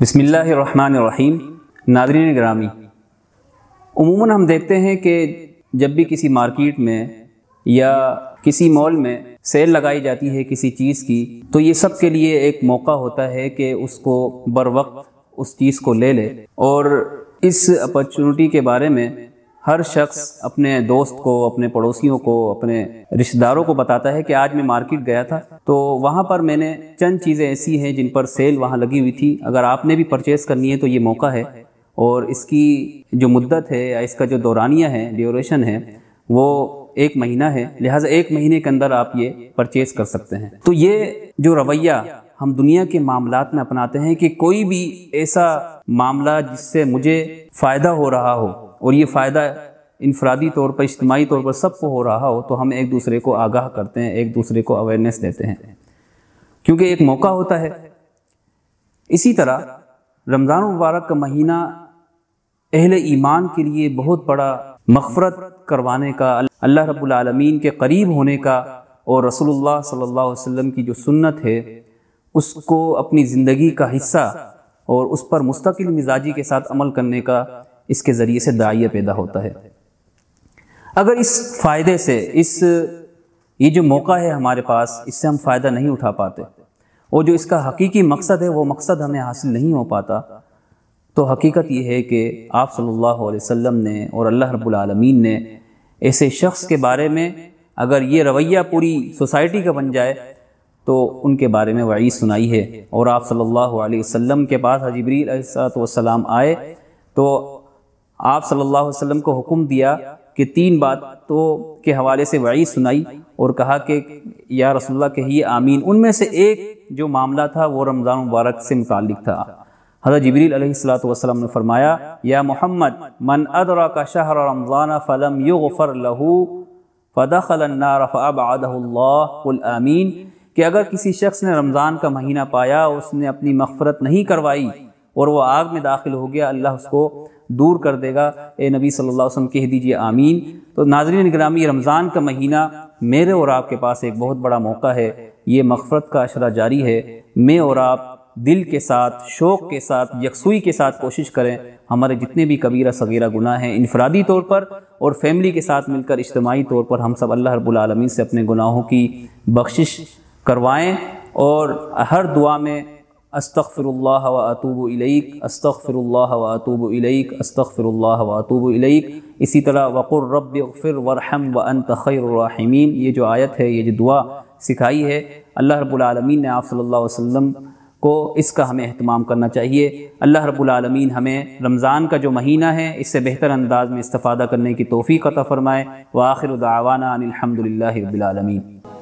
बसमीम नादरीन ग्रामी उमूमन हम देखते हैं कि जब भी किसी मार्केट में या किसी मॉल में सेल लगाई जाती है किसी चीज़ की तो ये सब के लिए एक मौका होता है कि उसको बर वक्त उस चीज़ को ले ले और इस अपॉर्चुनिटी के बारे में हर शख्स अपने दोस्त को अपने पड़ोसियों को अपने रिश्तेदारों को बताता है कि आज मैं मार्केट गया था तो वहाँ पर मैंने चंद चीज़ें ऐसी हैं जिन पर सेल वहाँ लगी हुई थी अगर आपने भी परचेस करनी है तो ये मौका है और इसकी जो मुद्दत है या इसका जो दौरानिया है ड्यूरेशन है वो एक महीना है लिहाजा एक महीने के अंदर आप ये परचेज कर सकते हैं तो ये जो रवैया हम दुनिया के मामला में अपनाते हैं कि कोई भी ऐसा मामला जिससे मुझे फ़ायदा हो रहा हो और ये फ़ायदा इनफरादी तौर पर इज्तमाही तौर पर सबको हो रहा हो तो हम एक दूसरे को आगाह करते हैं एक दूसरे को अवेयरनेस देते हैं क्योंकि एक मौका होता है इसी तरह रमज़ान मुबारक का महीना अहल ईमान के लिए बहुत बड़ा मफफरत करवाने का अल्लाह रब्बुल आलमीन के करीब होने का और रसूलुल्लाह सल्लल्लाहु अलैहि वसल्लम की जो सुन्नत है उसको अपनी ज़िंदगी का हिस्सा और उस पर मुस्तकिल मिजाजी के साथ अमल करने का इसके ज़रिए से दाइया पैदा होता है अगर इस फ़ायदे से इस ये जो मौका है हमारे पास इससे हम फ़ायदा नहीं उठा पाते और जो इसका हकीकी मकसद है वो मकसद हमें हासिल नहीं हो पाता तो हकीकत ये है कि आप सल्लल्लाहु अलैहि वसल्लम ने और अल्लाह रब्बुल आलमीन ने ऐसे शख्स के बारे में अगर ये रवैया पूरी सोसाइटी का बन जाए तो उनके बारे में वही सुनाई है और आप सल्लल्लाहु अलैहि वसल्लम के पास हजीबरी सलाम आए तो आप सल्लल्लाहु अलैहि वसल्लम को हुक्म दिया कि तीन बात तो के हवाले से वही सुनाई और कहा कि या रसुल्ला कहिए आमीन उनमें से एक जो मामला था वो रमज़ान मुबारक से मुतक था हज़रत जबरील ने फरमाया या मोहम्मद मन अदरा का शहर रमज़ान फ़लम युगफ़र लहू फ़दाखलनाफ़ाबादमीन कि अगर किसी शख्स ने रमज़ान का महीना पाया उसने अपनी मफ़रत नहीं करवाई और वह आग में दाखिल हो गया अल्लाह उसको दूर कर देगा ए नबी सल्ला वसम कह दीजिए आमीन तो नाजरीन ग्रामी रमज़ान का महीना मेरे और आपके पास एक बहुत बड़ा मौका है ये मफ़रत का अशरा जारी है मैं और आप दिल के साथ शौक़ के साथ यकसुई के साथ कोशिश करें हमारे जितने भी कबीरा सगीरा गुनाह हैं इनफरादी तौर पर और फैमिली के साथ मिलकर इज्तमाही तौर पर हम सब अल्लाह रब्बुल रबालमीन से अपने गुनाहों की बख्शिश करवाएं और हर दुआ में अस्तफ़िरुल्ला व अतूब इलैक अस्तफ़िरुल्ला व अतूब इलैक अस्तफ़िरुल्ला व अतूब इलैक इसी तरह वक़ुर रब फिर वरहम व अन तखैरमीन ये जो आयत है ये जो दुआ सिखाई है अल्लाह रबालमीन ने आप सल्ला वसम को इसका हमें अहतमाम करना चाहिए अल्लाह रबालमीन हमें रमज़ान का जो महीना है इससे बेहतर अंदाज में इस्तादा करने की तोफ़ी कता फ़रमाए व आखिर दावाना अनिलहमदिल्ला रबालमीन